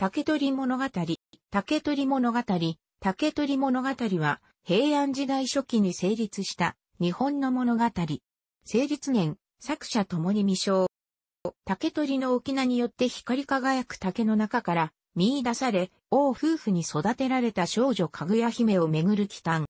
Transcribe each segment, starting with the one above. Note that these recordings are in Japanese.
竹取物語、竹取物語、竹取物語は、平安時代初期に成立した日本の物語。成立年、作者ともに未詳。竹取の沖縄によって光り輝く竹の中から見出され、王夫婦に育てられた少女かぐや姫をめぐる祈嘆。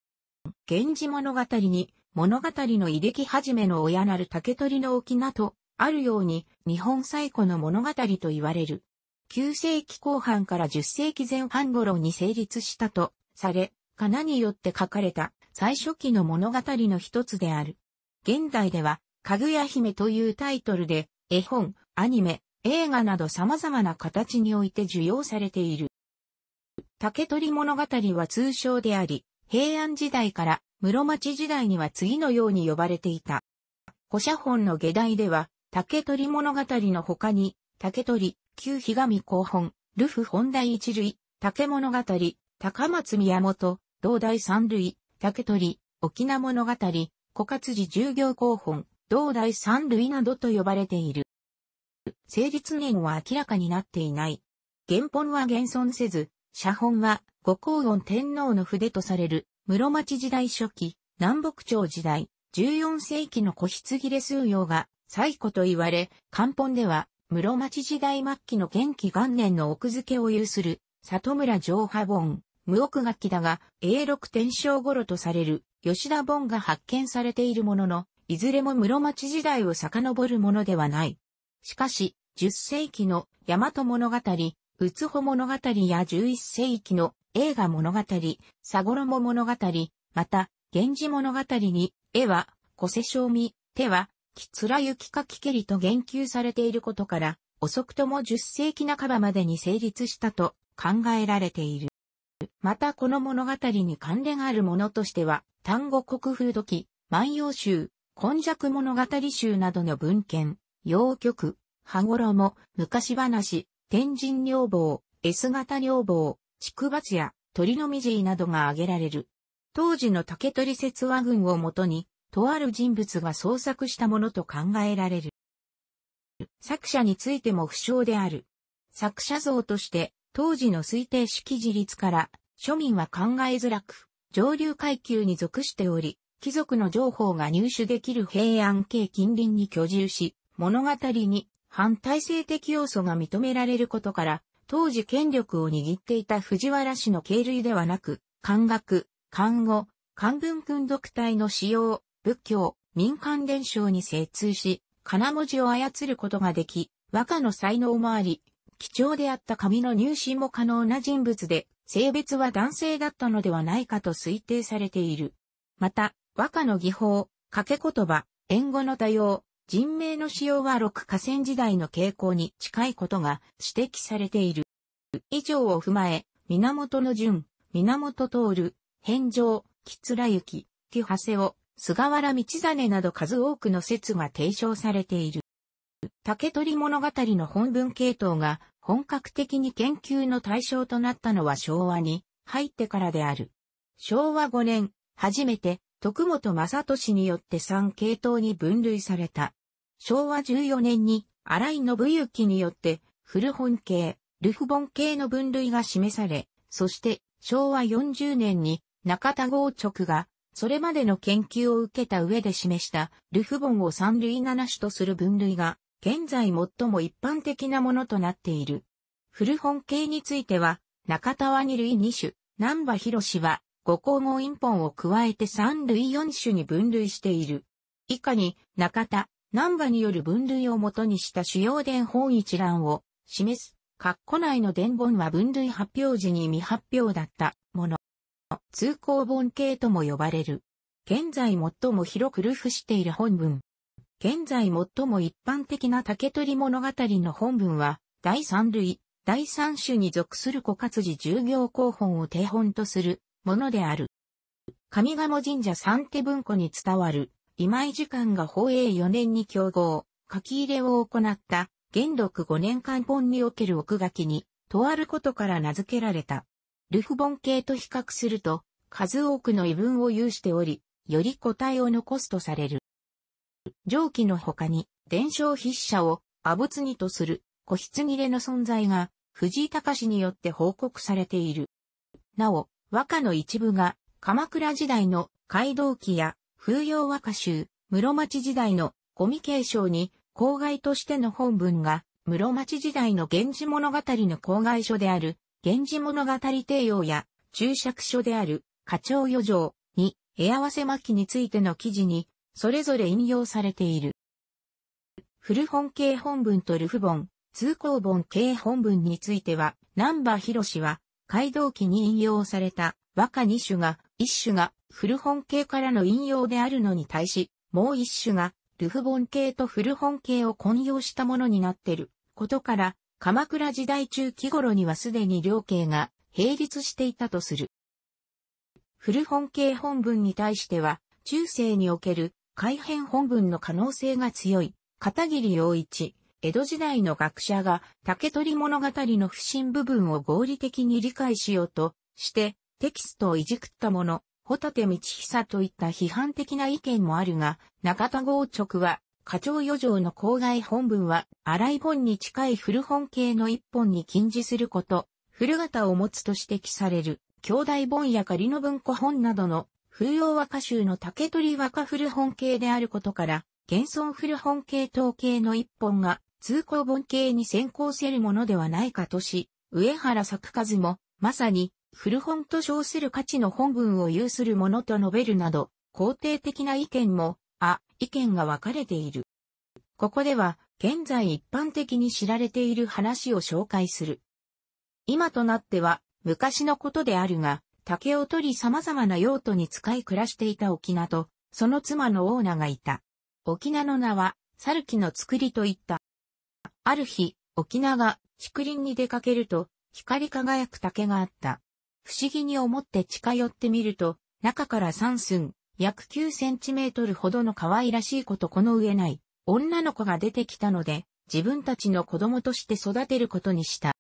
源氏物語に物語の入りき始めの親なる竹取の沖縄とあるように日本最古の物語と言われる。9世紀後半から10世紀前半頃に成立したとされ、かなによって書かれた最初期の物語の一つである。現代では、かぐや姫というタイトルで、絵本、アニメ、映画など様々な形において受容されている。竹取物語は通称であり、平安時代から室町時代には次のように呼ばれていた。古写本の下題では、竹取物語の他に、竹取、旧日上後本、ルフ本題一類、竹物語、高松宮本、同大三類、竹取、沖縄物語、小勝寺従業後本、同大三類などと呼ばれている。成立年は明らかになっていない。原本は現存せず、写本は五光音天皇の筆とされる、室町時代初期、南北朝時代、14世紀の古筆切れ数用が最古と言われ、漢本では室町時代末期の元気元年の奥付けを有する、里村上派本、無奥楽器だが、永禄天正頃とされる、吉田本が発見されているものの、いずれも室町時代を遡るものではない。しかし、10世紀の大和物語、うつほ物語や11世紀の映画物語、さごろも物語、また、源氏物語に、絵は、小瀬正味、手は、きつらゆきかきけりと言及されていることから、遅くとも10世紀半ばまでに成立したと考えられている。またこの物語に関連あるものとしては、単語国風土記、万葉集、根弱物語集などの文献、洋曲、羽衣、昔話、天神女房、S 型女房、竹鉢や鳥のみじいなどが挙げられる。当時の竹取説話群をもとに、とある人物が創作したものと考えられる。作者についても不詳である。作者像として、当時の推定式自立から、庶民は考えづらく、上流階級に属しており、貴族の情報が入手できる平安系近隣に居住し、物語に反体制的要素が認められることから、当時権力を握っていた藤原氏の系類ではなく、漢学、漢語、漢文訓読体の使用、仏教、民間伝承に精通し、金文字を操ることができ、和歌の才能もあり、貴重であった紙の入信も可能な人物で、性別は男性だったのではないかと推定されている。また、和歌の技法、掛け言葉、縁語の多様、人名の使用は六河川時代の傾向に近いことが指摘されている。以上を踏まえ、源の順、源通る、返上、きつらゆき、きはせを、菅原道真など数多くの説が提唱されている。竹取物語の本文系統が本格的に研究の対象となったのは昭和に入ってからである。昭和5年、初めて徳本正俊によって3系統に分類された。昭和14年に荒井信之によって古本系、ルフ本系の分類が示され、そして昭和40年に中田豪直がそれまでの研究を受けた上で示したルフボンを三類七種とする分類が、現在最も一般的なものとなっている。古本系については、中田は二類二種、南波博士は五項合陰本を加えて三類四種に分類している。以下に、中田、南波による分類をもとにした主要伝本一覧を示す。括弧内の伝本は分類発表時に未発表だった。通行本系とも呼ばれる。現在最も広く流布している本文。現在最も一般的な竹取物語の本文は、第三類、第三種に属する古活字従業公本を定本とするものである。上賀茂神社三手文庫に伝わる、今井時間が宝永4年に競合、書き入れを行った、元禄5年間本における奥書きに、とあることから名付けられた。ルフボン系と比較すると、数多くの異文を有しており、より個体を残すとされる。蒸気の他に、伝承筆者を阿仏にとする、個筆切れの存在が、藤井隆によって報告されている。なお、和歌の一部が、鎌倉時代の街道記や風洋和歌集、室町時代のゴミ継承に、公害としての本文が、室町時代の源氏物語の公害書である、源氏物語帝王や注釈書である課長余剰に絵合わせ巻きについての記事にそれぞれ引用されている。古本系本文とルフ本、通行本系本文については、南波博士は、街道記に引用された和歌二種が、一種が古本系からの引用であるのに対し、もう一種がルフ本系と古本系を混用したものになっていることから、鎌倉時代中期頃にはすでに両家が並立していたとする。古本系本文に対しては、中世における改変本文の可能性が強い、片桐洋一、江戸時代の学者が竹取物語の不審部分を合理的に理解しようとして、テキストをいじくったもの、ホタテ道久といった批判的な意見もあるが、中田豪直は課長余剰の郊外本文は、荒い本に近い古本系の一本に禁じすること、古型を持つと指摘される、兄弟本や仮の文庫本などの、風洋和歌集の竹取和歌古本系であることから、現存古本系統計の一本が、通行本系に先行せるものではないかとし、上原作和も、まさに、古本と称する価値の本文を有するものと述べるなど、肯定的な意見もあ、意見が分かれている。ここでは、現在一般的に知られている話を紹介する。今となっては、昔のことであるが、竹を取り様々な用途に使い暮らしていた沖縄と、その妻のオーナがいた。沖縄の名は、サルキの作りといった。ある日、沖縄が竹林に出かけると、光り輝く竹があった。不思議に思って近寄ってみると、中から三寸、約9センチメートルほどの可愛らしいことこの上ない、女の子が出てきたので、自分たちの子供として育てることにした。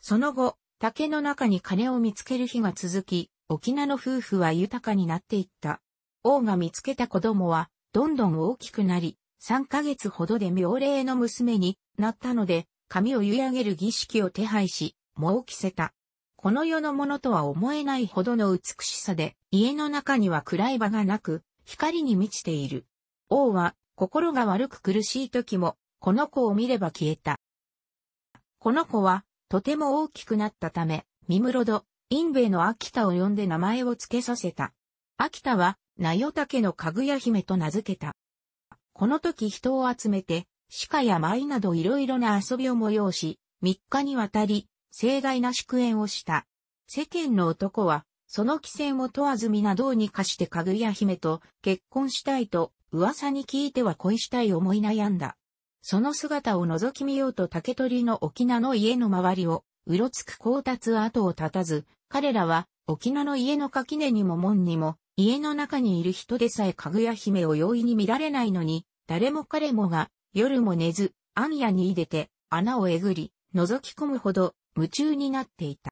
その後、竹の中に金を見つける日が続き、沖縄の夫婦は豊かになっていった。王が見つけた子供は、どんどん大きくなり、3ヶ月ほどで妙齢の娘になったので、髪を結い上げる儀式を手配し、もう着せた。この世のものとは思えないほどの美しさで、家の中には暗い場がなく、光に満ちている。王は、心が悪く苦しい時も、この子を見れば消えた。この子は、とても大きくなったため、ミムロド、インベイの秋田を呼んで名前を付けさせた。秋田は、名代竹のかぐや姫と名付けた。この時人を集めて、鹿や舞などいろいろな遊びを催し、三日にわたり、盛大な祝宴をした。世間の男は、その規制も問わず皆どうにかしてかぐや姫と結婚したいと噂に聞いては恋したい思い悩んだ。その姿を覗き見ようと竹取の沖縄の家の周りをうろつく光達後を絶たず、彼らは沖縄の家の垣根にも門にも家の中にいる人でさえかぐや姫を容易に見られないのに、誰も彼もが夜も寝ず、暗夜に入れて穴をえぐり、覗き込むほど夢中になっていた。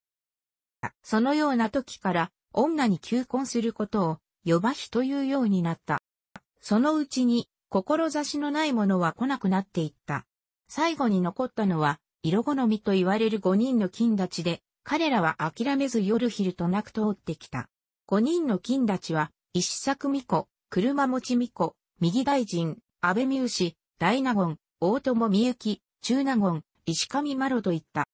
そのような時から女に求婚することを呼ばひというようになった。そのうちに志のない者は来なくなっていった。最後に残ったのは色好みと言われる五人の金立ちで、彼らは諦めず夜昼となく通ってきた。五人の金立ちは、石作美子、車持美子、右大臣、安倍美氏、大納言、大友美幸、中納言、石上麻呂といった。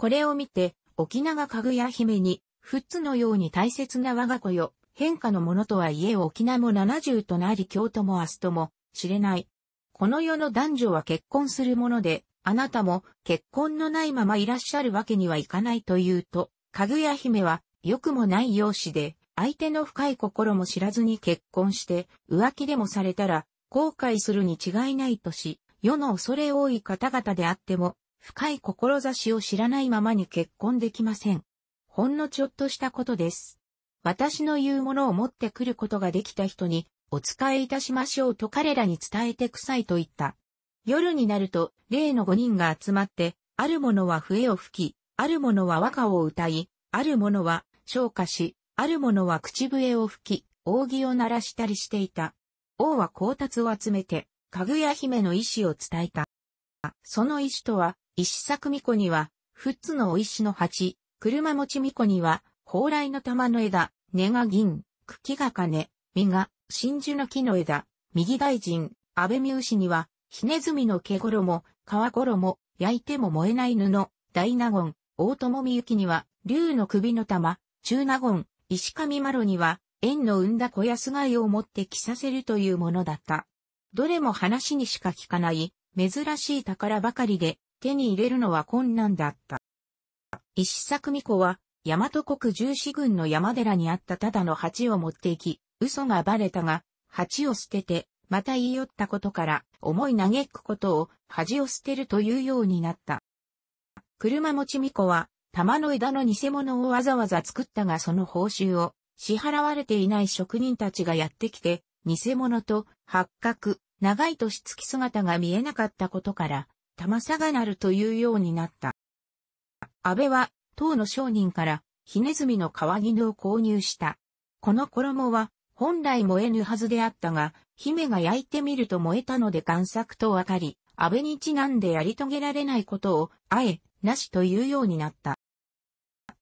これを見て、沖縄かぐや姫に、ふっつのように大切な我が子よ、変化のものとはいえ沖縄も70となり京都も明日とも知れない。この世の男女は結婚するもので、あなたも結婚のないままいらっしゃるわけにはいかないというと、かぐや姫は良くもない容姿で、相手の深い心も知らずに結婚して浮気でもされたら後悔するに違いないとし、世の恐れ多い方々であっても深い志を知らないままに結婚できません。ほんのちょっとしたことです。私の言うものを持ってくることができた人に、お使いいたしましょうと彼らに伝えて臭いと言った。夜になると、例の5人が集まって、ある者は笛を吹き、ある者は和歌を歌い、ある者は昇華し、ある者は口笛を吹き、扇を鳴らしたりしていた。王は光達を集めて、かぐや姫の意志を伝えた。その意志とは、石作巫女には、富津のお石の鉢、車持ち巫女には、蓬莱の玉の枝、根が銀、茎が金、実が、真珠の木の枝、右大臣、安倍美牛には、ひねずみの毛衣、皮衣、焼いても燃えない布、大納言、大友美ゆには、竜の首の玉、中納言、石上マロには、縁の生んだ小安貝を持って着させるというものだった。どれも話にしか聞かない、珍しい宝ばかりで、手に入れるのは困難だった。石作美子は、大和国十四軍の山寺にあったただの鉢を持っていき、嘘がバレたが、鉢を捨てて、また言い寄ったことから、思い嘆くことを、恥を捨てるというようになった。車持ち巫女は、玉の枝の偽物をわざわざ作ったがその報酬を、支払われていない職人たちがやってきて、偽物と、八角、長い年月姿が見えなかったことから、玉がなるというようになった。安倍は、当の商人から、ひねずみの皮絹を購入した。この衣は、本来燃えぬはずであったが、姫が焼いてみると燃えたので贋作とわかり、安倍にちなんでやり遂げられないことを、あえ、なしというようになった。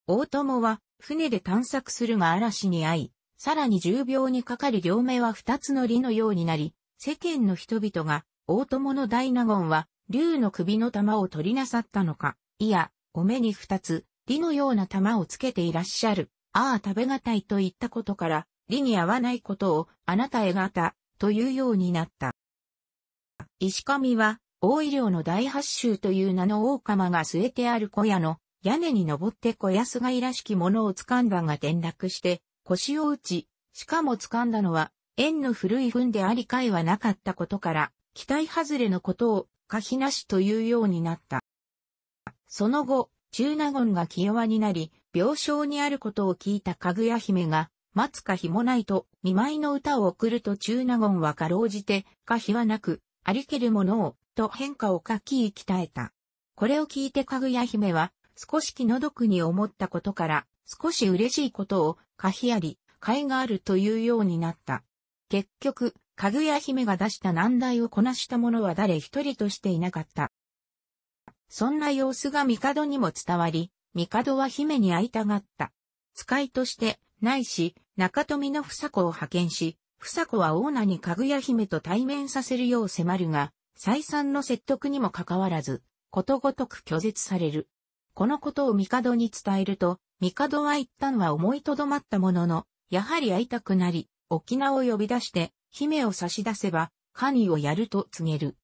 大友は、船で探索するが嵐に遭い、さらに重病にかかり両目は二つの利のようになり、世間の人々が、大友の大納言は、竜の首の玉を取りなさったのか、いや、お目に二つ、利のような玉をつけていらっしゃる。ああ食べがたいと言ったことから、利に合わないことを、あなたへがた、というようになった。石神は、大医療の大八州という名の大釜が据えてある小屋の、屋根に登って小安がいらしきものを掴んだが転落して、腰を打ち、しかも掴んだのは、縁の古い糞であり会はなかったことから、期待外れのことを可避なしというようになった。その後、中納言が気弱になり、病床にあることを聞いたかぐや姫が、待つか日もないと、見舞いの歌を送ると中納言はかろうじて、可否はなく、ありけるものを、と変化を書き鍛えた。これを聞いてかぐや姫は、少し気の毒に思ったことから、少し嬉しいことを、可否あり、甲斐があるというようになった。結局、かぐや姫が出した難題をこなした者は誰一人としていなかった。そんな様子が帝にも伝わり、帝は姫に会いたがった。使いとして、ないし、中富の房子を派遣し、房子はオーナにかぐや姫と対面させるよう迫るが、再三の説得にもかかわらず、ことごとく拒絶される。このことを帝に伝えると、帝は一旦は思いとどまったものの、やはり会いたくなり、沖縄を呼び出して、姫を差し出せば、神をやると告げる。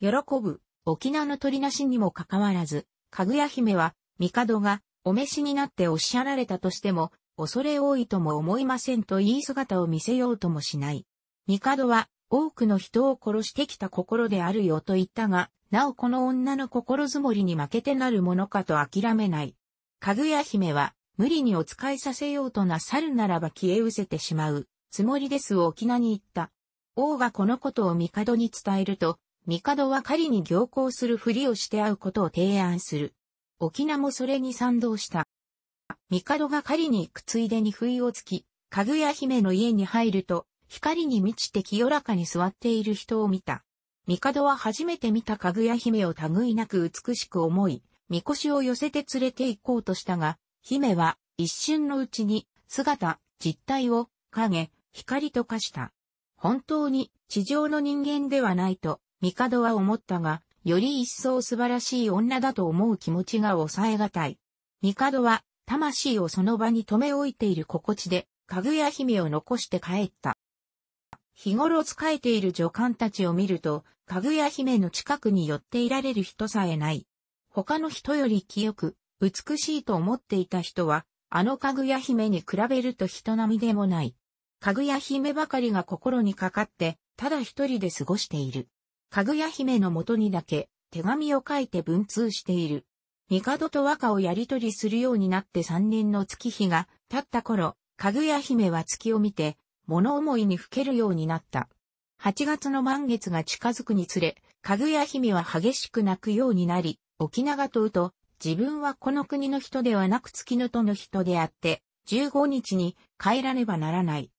喜ぶ、沖縄の鳥なしにもかかわらず、かぐや姫は、帝が、お召しになっておっしゃられたとしても、恐れ多いとも思いませんと言い姿を見せようともしない。帝は、多くの人を殺してきた心であるよと言ったが、なおこの女の心づもりに負けてなるものかと諦めない。かぐや姫は、無理にお使いさせようとなさるならば消え失せてしまう。つもりですを沖縄に行った。王がこのことを帝に伝えると、帝は狩りに行行するふりをして会うことを提案する。沖縄もそれに賛同した。帝が狩りに行くついでに不意をつき、かぐや姫の家に入ると、光に満ちて清らかに座っている人を見た。帝は初めて見たかぐや姫を類いなく美しく思い、みこしを寄せて連れて行こうとしたが、姫は一瞬のうちに姿、実態を、影、光と化した。本当に地上の人間ではないと、帝は思ったが、より一層素晴らしい女だと思う気持ちが抑えがたい。帝は、魂をその場に留め置いている心地で、かぐや姫を残して帰った。日頃仕えている女官たちを見ると、かぐや姫の近くに寄っていられる人さえない。他の人より清く、美しいと思っていた人は、あのかぐや姫に比べると人並みでもない。かぐや姫ばかりが心にかかって、ただ一人で過ごしている。かぐや姫のもとにだけ、手紙を書いて文通している。帝と和歌をやりとりするようになって三年の月日が経った頃、かぐや姫は月を見て、物思いにふけるようになった。八月の満月が近づくにつれ、かぐや姫は激しく泣くようになり、沖縄とうと、自分はこの国の人ではなく月のとの人であって、十五日に帰らねばならない。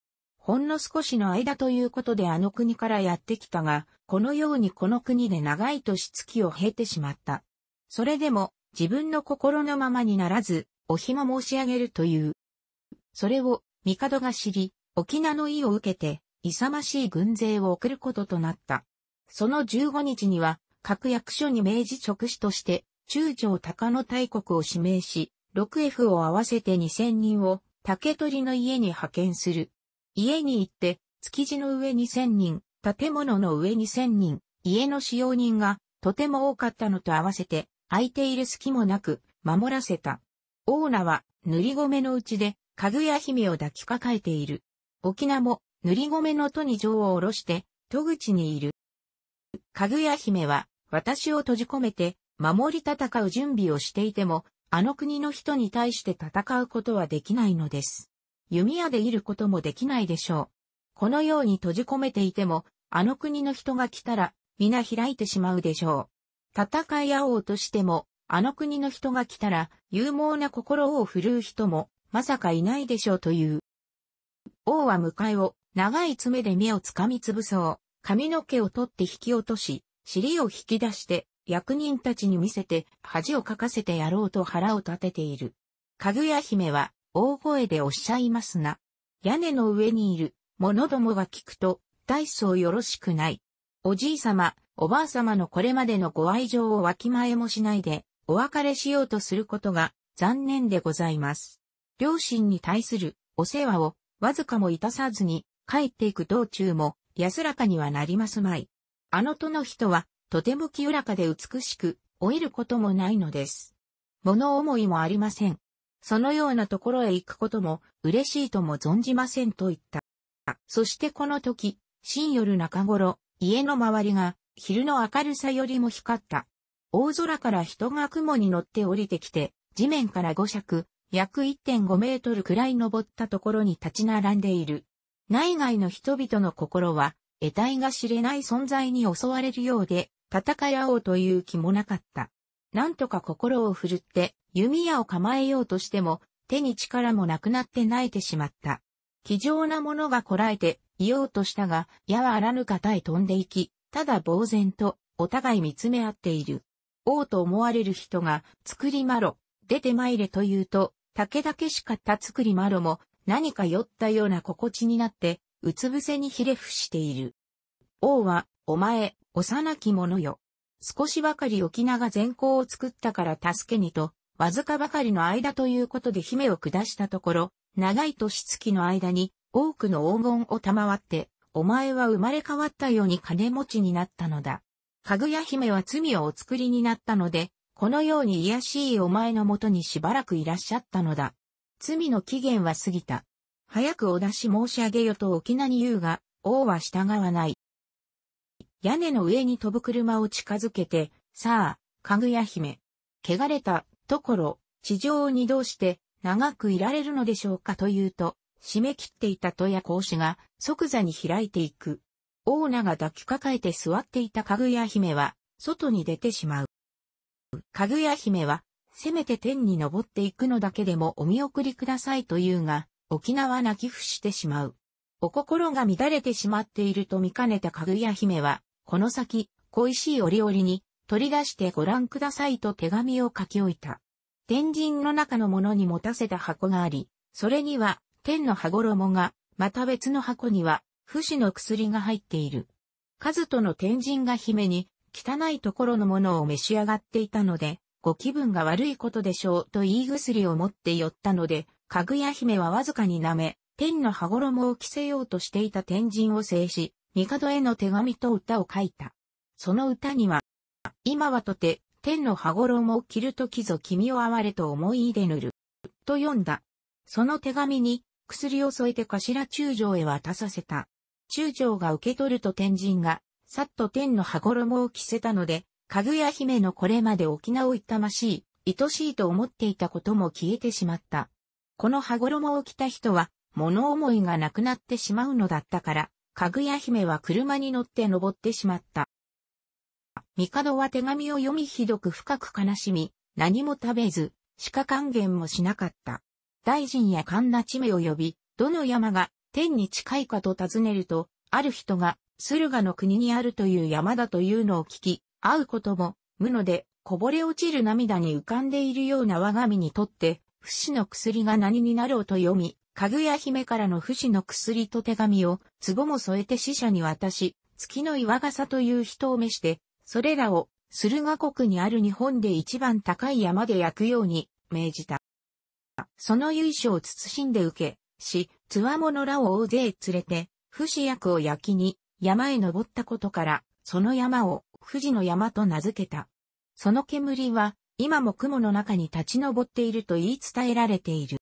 ほんの少しの間ということであの国からやってきたが、このようにこの国で長い年月を経てしまった。それでも、自分の心のままにならず、お暇申し上げるという。それを、帝が知り、沖縄の意を受けて、勇ましい軍勢を送ることとなった。その15日には、各役所に明治直使として、中朝高野大国を指名し、6F を合わせて2000人を、竹取の家に派遣する。家に行って、築地の上に千人、建物の上に千人、家の使用人がとても多かったのと合わせて、空いている隙もなく、守らせた。オーナは、塗り米のうちで、かぐや姫を抱きかかえている。沖縄も、塗り米の戸に城を下ろして、戸口にいる。かぐや姫は、私を閉じ込めて、守り戦う準備をしていても、あの国の人に対して戦うことはできないのです。弓矢でいることもできないでしょう。このように閉じ込めていても、あの国の人が来たら、皆開いてしまうでしょう。戦い合おうとしても、あの国の人が来たら、勇猛な心を振るう人も、まさかいないでしょうという。王は迎えを、長い爪で目をつかみつぶそう。髪の毛を取って引き落とし、尻を引き出して、役人たちに見せて、恥をかかせてやろうと腹を立てている。かぐや姫は、大声でおっしゃいますな。屋根の上にいる者どもが聞くと、大層よろしくない。おじいさま、おばあさまのこれまでのご愛情をわきまえもしないで、お別れしようとすることが残念でございます。両親に対するお世話をわずかもいたさずに帰っていく道中も安らかにはなりますまい。あのとの人はとても清らかで美しく老いることもないのです。物思いもありません。そのようなところへ行くことも嬉しいとも存じませんと言った。そしてこの時、深夜中頃、家の周りが昼の明るさよりも光った。大空から人が雲に乗って降りてきて、地面から五尺、約1.5メートルくらい登ったところに立ち並んでいる。内外の人々の心は、得体が知れない存在に襲われるようで、戦い合おうという気もなかった。なんとか心を振るって弓矢を構えようとしても、手に力もなくなって泣いてしまった。気丈なものがこらえて、いようとしたが、矢はあらぬ方へ飛んでいき、ただ呆然と、お互い見つめ合っている。王と思われる人が、作りまろ、出てまいれと言うと、竹だけしかった作りまろも、何か酔ったような心地になって、うつ伏せにひれ伏している。王は、お前、幼き者よ。少しばかり沖縄が善行を作ったから助けにと、わずかばかりの間ということで姫を下したところ、長い年月の間に多くの黄金を賜って、お前は生まれ変わったように金持ちになったのだ。かぐや姫は罪をお作りになったので、このように癒しいお前のもとにしばらくいらっしゃったのだ。罪の期限は過ぎた。早くお出し申し上げよと沖縄に言うが、王は従わない。屋根の上に飛ぶ車を近づけて、さあ、かぐや姫。汚れた、ところ、地上を二度して、長くいられるのでしょうかというと、締め切っていた戸や格子が即座に開いていく。オーナが抱きかかえて座っていたかぐや姫は、外に出てしまう。かぐや姫は、せめて天に登っていくのだけでもお見送りくださいというが、沖縄泣き伏してしまう。お心が乱れてしまっていると見かねたかぐや姫は、この先、恋しい折々に取り出してご覧くださいと手紙を書き置いた。天神の中のものに持たせた箱があり、それには天の羽衣が、また別の箱には不死の薬が入っている。数との天神が姫に汚いところのものを召し上がっていたので、ご気分が悪いことでしょうと言い薬を持って寄ったので、かぐや姫はわずかに舐め、天の羽衣を着せようとしていた天神を制し、帝への手紙と歌を書いた。その歌には、今はとて、天の羽衣を着るときぞ君を哀れと思い出ぬる。と読んだ。その手紙に、薬を添えて頭中将へ渡させた。中将が受け取ると天神が、さっと天の羽衣を着せたので、かぐや姫のこれまで沖縄を痛ましい、愛しいと思っていたことも消えてしまった。この羽衣を着た人は、物思いがなくなってしまうのだったから、かぐや姫は車に乗って登ってしまった。帝は手紙を読みひどく深く悲しみ、何も食べず、鹿還元もしなかった。大臣や神田地名を呼び、どの山が天に近いかと尋ねると、ある人が駿河の国にあるという山だというのを聞き、会うことも無ので、こぼれ落ちる涙に浮かんでいるような我が身にとって、不死の薬が何になろうと読み、かぐや姫からの不死の薬と手紙を、壺も添えて死者に渡し、月の岩笠という人を召して、それらを、駿河国にある日本で一番高い山で焼くように、命じた。その由緒を慎んで受け、し、つわものらを大勢連れて、不死薬を焼きに、山へ登ったことから、その山を、富士の山と名付けた。その煙は、今も雲の中に立ち上っていると言い伝えられている。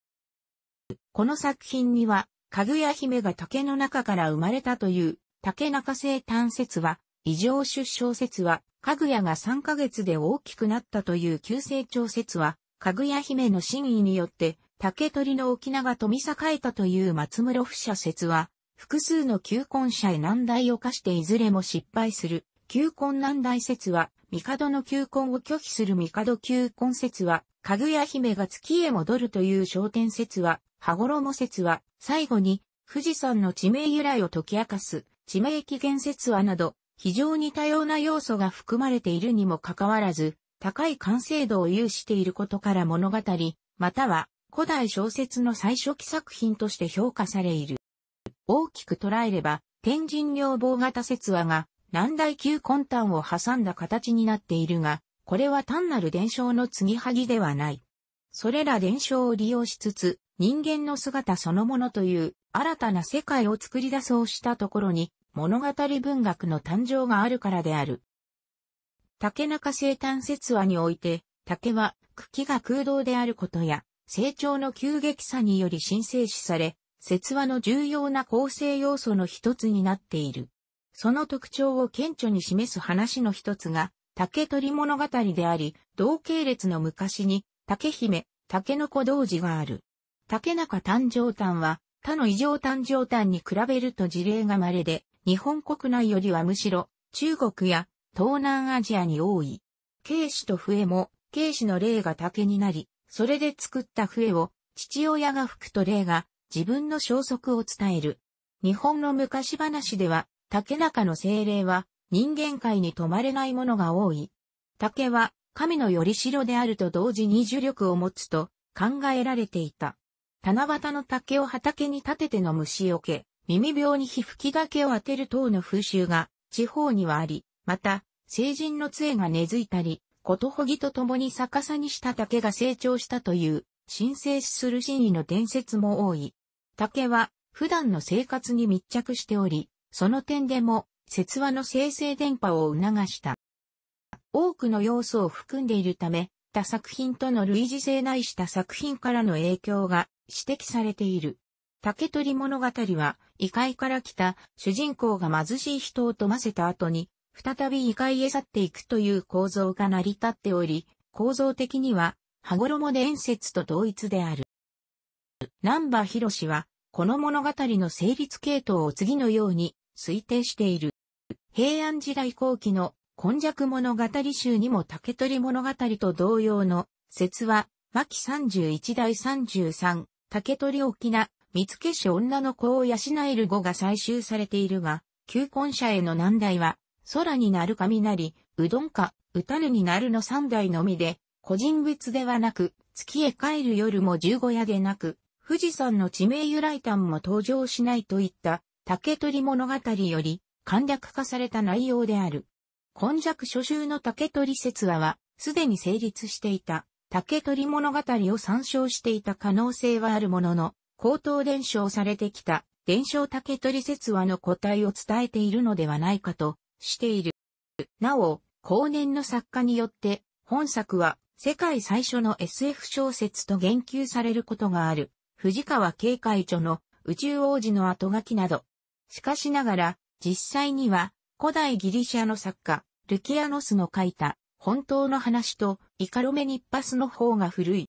この作品には、かぐや姫が竹の中から生まれたという、竹中生誕説は、異常出生説は、かぐやが3ヶ月で大きくなったという急成長説は、かぐや姫の真意によって、竹取の沖縄と見栄えたという松室不社説は、複数の求婚者へ難題を課していずれも失敗する。求婚難題説は、帝の求婚を拒否する帝求婚説は、かぐや姫が月へ戻るという焦点説は、羽衣説は、最後に、富士山の地名由来を解き明かす、地名起源説話など、非常に多様な要素が含まれているにもかかわらず、高い完成度を有していることから物語、または古代小説の最初期作品として評価されいる。大きく捉えれば、天神女棒型説話が、南大級根端を挟んだ形になっているが、これは単なる伝承の継ぎはぎではない。それら伝承を利用しつつ、人間の姿そのものという新たな世界を作り出そうしたところに物語文学の誕生があるからである。竹中生誕説話において、竹は茎が空洞であることや、成長の急激さにより神聖視され、説話の重要な構成要素の一つになっている。その特徴を顕著に示す話の一つが、竹取物語であり、同系列の昔に、竹姫、竹の子童子がある。竹中誕生誕は、他の異常誕生誕に比べると事例が稀で、日本国内よりはむしろ、中国や東南アジアに多い。慶子と笛も、慶子の霊が竹になり、それで作った笛を、父親が吹くと霊が、自分の消息を伝える。日本の昔話では、竹中の精霊は、人間界に止まれないものが多い。竹は、神のより城であると同時に呪力を持つと、考えられていた。七夕の竹を畑に立てての虫除け、耳病に皮吹きがけを当てる等の風習が地方にはあり、また、成人の杖が根付いたり、ことほぎと共に逆さにした竹が成長したという、神聖死する神意の伝説も多い。竹は、普段の生活に密着しており、その点でも、説話の生成電波を促した。多くの要素を含んでいるため、他作品との類似性ないした作品からの影響が指摘されている。竹取物語は、異界から来た主人公が貧しい人を富ませた後に、再び異界へ去っていくという構造が成り立っており、構造的には、羽衣伝説と同一である。南波博士は、この物語の成立系統を次のように推定している。平安時代後期の今弱物語集にも竹取物語と同様の説は、巻31第33、竹取沖な、見付し女の子を養える語が採集されているが、旧婚者への難題は、空になる雷、うどんか、うたぬになるの三代のみで、個人物ではなく、月へ帰る夜も十五夜でなく、富士山の地名由来譚も登場しないといった、竹取物語より、簡略化された内容である。今弱初集の竹取説話は、すでに成立していた。竹取物語を参照していた可能性はあるものの、口頭伝承されてきた伝承竹取説話の答えを伝えているのではないかとしている。なお、後年の作家によって、本作は世界最初の SF 小説と言及されることがある、藤川警戒著の宇宙王子の後書きなど。しかしながら、実際には古代ギリシャの作家、ルキアノスの書いた本当の話と、イカロメニッパスの方が古い。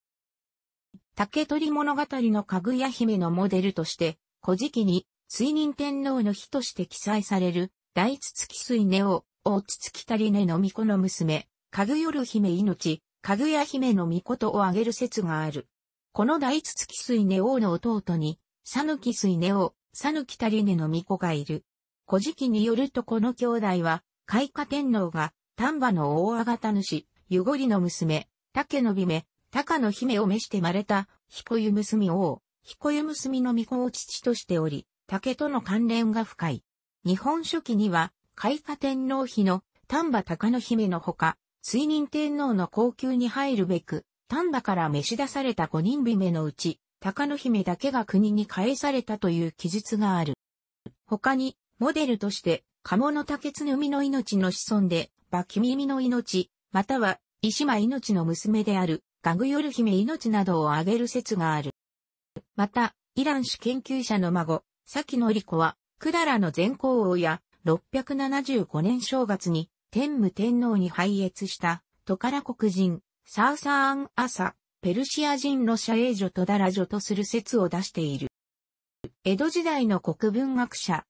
竹取物語のかぐや姫のモデルとして、古事記に、水人天皇の日として記載される、大筒木水根を、大筒木たりねの巫女の娘、かぐよる姫命、かぐや姫の巫女を挙げる説がある。この大筒木水根王の弟に、さぬき水根王、さぬきたりねの巫女がいる。古事記によるとこの兄弟は、開花天皇が、丹波の大上方主、湯ごりの娘、竹の姫、高の姫を召して生まれた、彦湯娘王、彦湯娘の御子を父としており、竹との関連が深い。日本書紀には、開花天皇妃の丹波高の姫のほか、水認天皇の皇宮に入るべく、丹波から召し出された五人姫のうち、高の姫だけが国に返されたという記述がある。他に、モデルとして、鴨の竹津ミの命の子孫で、バキミミの命、または、石間命の娘である、ガグヨル姫命などを挙げる説がある。また、イラン史研究者の孫、サキノリコは、クララの前皇后や、675年正月に、天武天皇に拝謁した、トカラ国人、サーサーン・アサ、ペルシア人ロシア英女とダラ女とする説を出している。江戸時代の国文学者、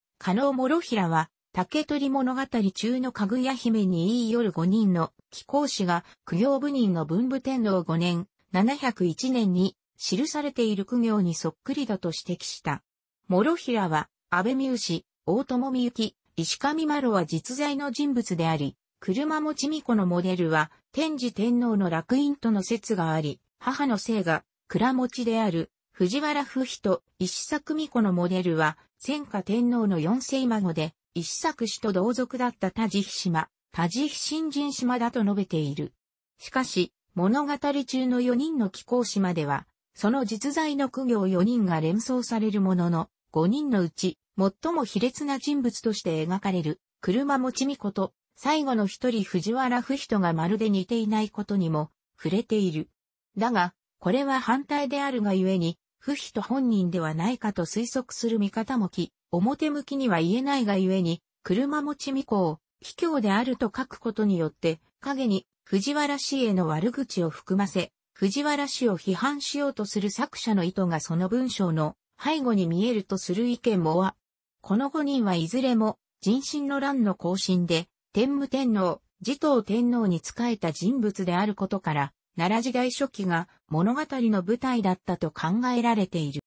モロヒラは、竹取物語中のかぐや姫に言い夜5人の貴公子が苦行部人の文武天皇5年、701年に記されている苦行にそっくりだと指摘した。諸平は、安倍三氏、大友美幸、石上麻呂は実在の人物であり、車持美子のモデルは、天智天皇の楽院との説があり、母の姓が、倉持である、藤原不比と石作美子のモデルは、戦下天皇の四世孫で、石作氏と同族だった田地比島、田地比新人島だと述べている。しかし、物語中の4人の寄港島では、その実在の苦行4人が連想されるものの、5人のうち、最も卑劣な人物として描かれる、車持ちみこと、最後の一人藤原不人がまるで似ていないことにも、触れている。だが、これは反対であるがゆえに、不人本人ではないかと推測する見方もき。表向きには言えないがゆえに、車持ち未公、卑怯であると書くことによって、影に藤原氏への悪口を含ませ、藤原氏を批判しようとする作者の意図がその文章の背後に見えるとする意見もは、この五人はいずれも、人心の乱の行進で、天武天皇、持統天皇に仕えた人物であることから、奈良時代初期が物語の舞台だったと考えられている。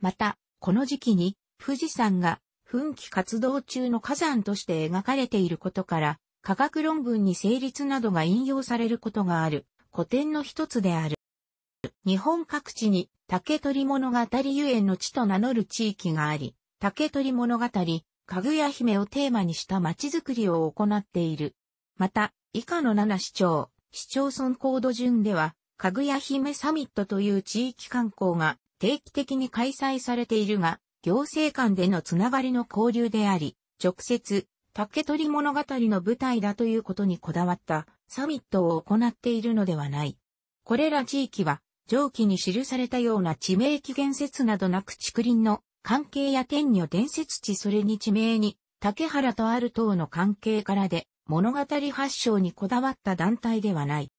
また、この時期に富士山が噴気活動中の火山として描かれていることから、科学論文に成立などが引用されることがある古典の一つである。日本各地に竹取物語遊園の地と名乗る地域があり、竹取物語、かぐや姫をテーマにした街づくりを行っている。また、以下の7市町、市町村コード順では、かぐや姫サミットという地域観光が定期的に開催されているが、行政間でのつながりの交流であり、直接、竹取物語の舞台だということにこだわったサミットを行っているのではない。これら地域は、上記に記されたような地名起源説などなく竹林の関係や天女伝説地それに地名に竹原とある等の関係からで物語発祥にこだわった団体ではない。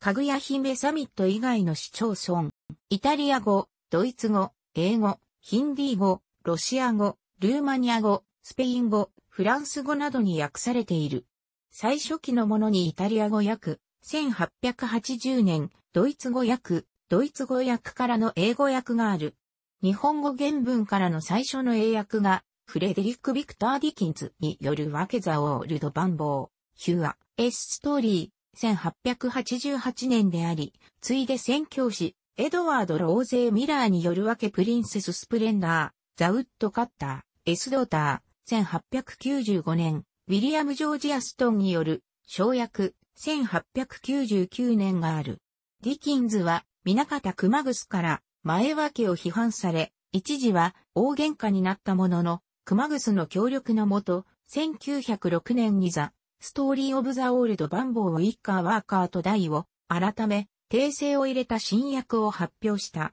かぐや姫サミット以外の市町村、イタリア語、ドイツ語、英語、ヒンディー語、ロシア語、ルーマニア語、スペイン語、フランス語などに訳されている。最初期のものにイタリア語訳、1880年、ドイツ語訳、ドイツ語訳からの英語訳がある。日本語原文からの最初の英訳が、フレデリック・ビクター・ディキンズによるワケザ・オールド・バンボー、ヒュア、エス・ストーリー、1888年であり、ついで宣教師、エドワード・ローゼー・ミラーによるわけプリンセス・スプレンダザ・ウッド・カッター、エス・ドーター、1895年、ウィリアム・ジョージ・アストンによる、小役、1899年がある。ディキンズは、皆方熊楠から、前分けを批判され、一時は、大喧嘩になったものの、熊楠の協力のもと、1906年にザ・ストーリー・オブ・ザ・オールド・バンボー・ウィッカー・ワーカーと題を、改め、訂正を入れた新役を発表した。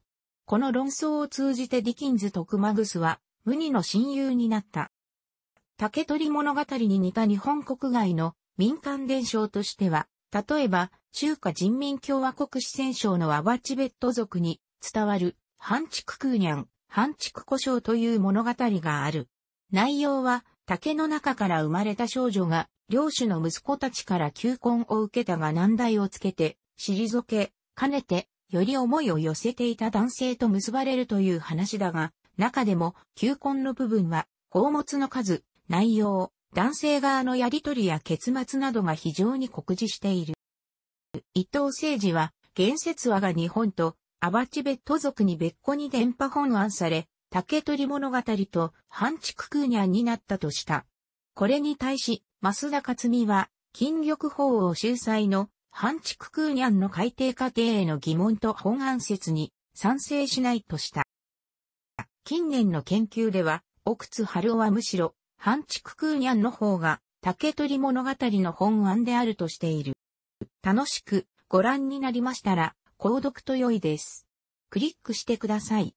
この論争を通じてディキンズとグスは、無二の親友になった。竹取物語に似た日本国外の民間伝承としては、例えば、中華人民共和国四川省のアバチベット族に伝わる、半畜空にゃん、半畜故障という物語がある。内容は、竹の中から生まれた少女が、領主の息子たちから求婚を受けたが難題をつけて、退け、かねて、より思いを寄せていた男性と結ばれるという話だが、中でも、求婚の部分は、項物の数、内容、男性側のやりとりや結末などが非常に酷似している。伊藤誠司は、現説話が日本と、アバチベット族に別個に電波本案され、竹取物語と半畜空にゃんになったとした。これに対し、増田勝美は、金玉法王秀才の反畜空ニャンの改定過程への疑問と本案説に賛成しないとした。近年の研究では、奥津春夫はむしろ、反畜空ニャンの方が、竹取物語の本案であるとしている。楽しくご覧になりましたら、購読と良いです。クリックしてください。